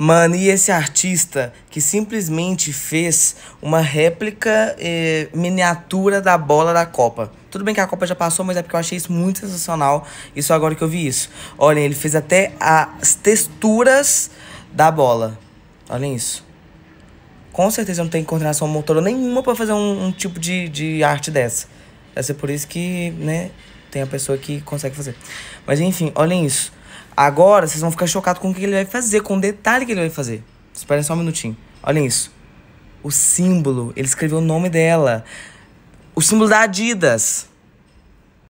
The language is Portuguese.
Mano, e esse artista que simplesmente fez uma réplica eh, miniatura da bola da Copa. Tudo bem que a Copa já passou, mas é porque eu achei isso muito sensacional. Isso agora que eu vi isso. Olhem, ele fez até as texturas da bola. Olhem isso. Com certeza não tem coordenação motora nenhuma para fazer um, um, tipo de, de arte dessa. Deve ser por isso que, né, tem a pessoa que consegue fazer. Mas enfim, olhem isso. Agora vocês vão ficar chocados com o que ele vai fazer, com o detalhe que ele vai fazer. Esperem só um minutinho. Olhem isso. O símbolo, ele escreveu o nome dela. O símbolo da Adidas.